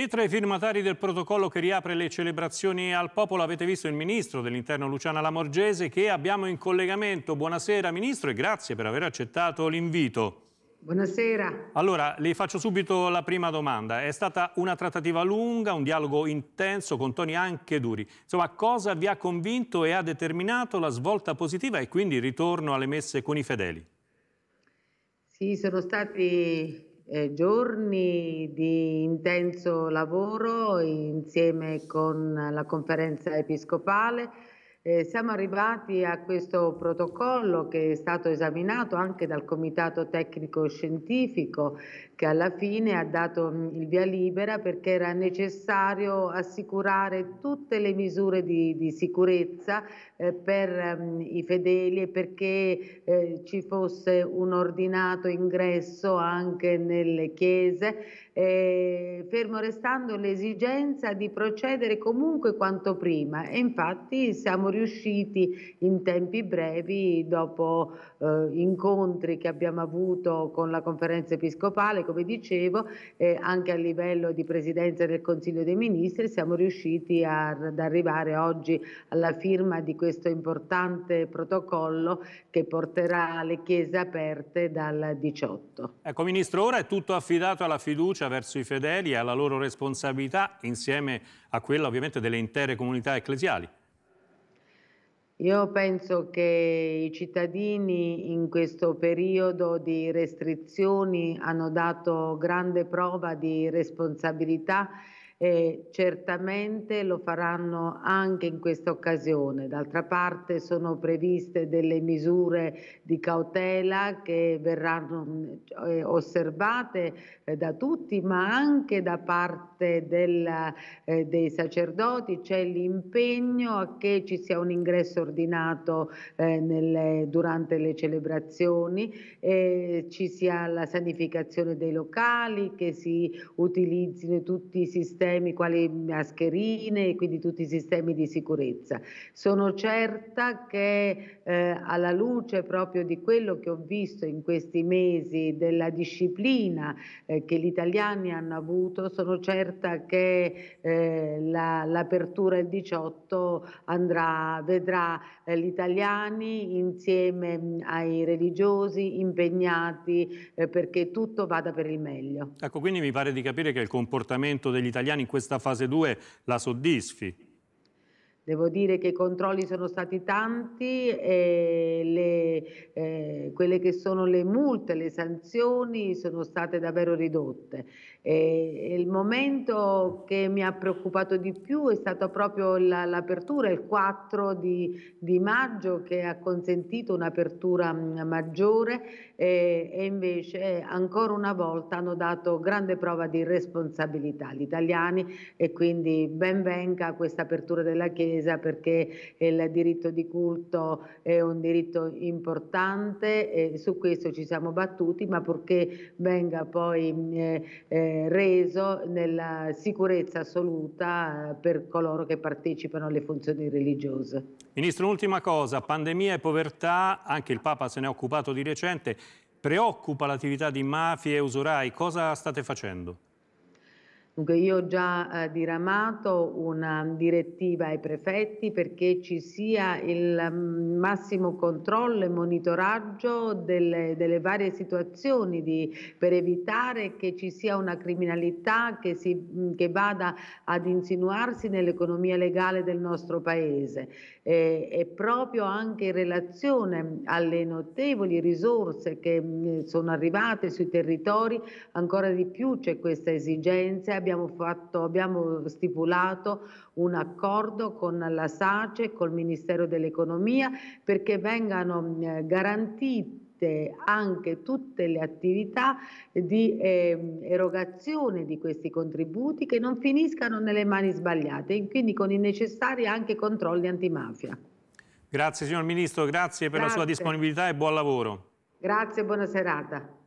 E tra i firmatari del protocollo che riapre le celebrazioni al popolo avete visto il ministro dell'interno Luciana Lamorgese che abbiamo in collegamento. Buonasera ministro e grazie per aver accettato l'invito. Buonasera. Allora, le faccio subito la prima domanda. È stata una trattativa lunga, un dialogo intenso con toni anche duri. Insomma, cosa vi ha convinto e ha determinato la svolta positiva e quindi il ritorno alle messe con i fedeli? Sì, sono stati eh, giorni di intenso lavoro insieme con la conferenza episcopale. Eh, siamo arrivati a questo protocollo che è stato esaminato anche dal Comitato Tecnico Scientifico che alla fine ha dato mm, il via libera perché era necessario assicurare tutte le misure di, di sicurezza eh, per ehm, i fedeli e perché eh, ci fosse un ordinato ingresso anche nelle chiese, eh, fermo restando l'esigenza di procedere comunque quanto prima e infatti siamo riusciti in tempi brevi dopo eh, incontri che abbiamo avuto con la conferenza episcopale come dicevo, eh, anche a livello di presidenza del Consiglio dei Ministri siamo riusciti a, ad arrivare oggi alla firma di questo importante protocollo che porterà le chiese aperte dal 18. Ecco Ministro, ora è tutto affidato alla fiducia verso i fedeli e alla loro responsabilità insieme a quella ovviamente delle intere comunità ecclesiali. Io penso che i cittadini in questo periodo di restrizioni hanno dato grande prova di responsabilità e certamente lo faranno anche in questa occasione. D'altra parte sono previste delle misure di cautela che verranno eh, osservate eh, da tutti, ma anche da parte del, eh, dei sacerdoti. C'è l'impegno a che ci sia un ingresso ordinato eh, nelle, durante le celebrazioni, ci sia la sanificazione dei locali, che si utilizzino tutti i sistemi sistemi quali mascherine e quindi tutti i sistemi di sicurezza. Sono certa che eh, alla luce proprio di quello che ho visto in questi mesi della disciplina eh, che gli italiani hanno avuto, sono certa che eh, la, l'apertura il 18 andrà, vedrà eh, gli italiani insieme mm, ai religiosi impegnati eh, perché tutto vada per il meglio. Ecco, quindi mi pare di capire che il comportamento degli italiani italiani in questa fase 2 la soddisfi? Devo dire che i controlli sono stati tanti e le, eh, quelle che sono le multe, le sanzioni sono state davvero ridotte. E, e il momento che mi ha preoccupato di più è stato proprio la, l'apertura, il 4 di, di, maggio, che ha consentito un'apertura mm, maggiore e, e invece ancora una volta hanno dato grande prova di responsabilità agli italiani e quindi ben venga questa apertura della Chiesa difesa perché eh, il diritto di culto è un diritto importante e su questo ci siamo battuti, ma purché venga poi eh, eh, reso nella sicurezza assoluta per coloro che partecipano alle funzioni religiose. Ministro, un'ultima cosa, pandemia e povertà, anche il Papa se ne è occupato di recente, preoccupa l'attività di mafie e usurai, cosa state facendo? Dunque io ho già eh, diramato una direttiva ai prefetti perché ci sia il mm, massimo controllo e monitoraggio delle, delle varie situazioni di, per evitare che ci sia una criminalità che, si, mm, che vada ad insinuarsi nell'economia legale del nostro Paese. E, e proprio anche in relazione alle notevoli risorse che mh, mm, sono arrivate sui territori, ancora di più c'è questa esigenza abbiamo, fatto, abbiamo stipulato un accordo con la SACE, col Ministero dell'Economia, perché vengano eh, garantiti anche tutte le attività di eh, erogazione di questi contributi che non finiscano nelle mani sbagliate e quindi con i necessari anche controlli antimafia. Grazie signor Ministro, grazie per grazie. la sua disponibilità e buon lavoro. Grazie, buona serata.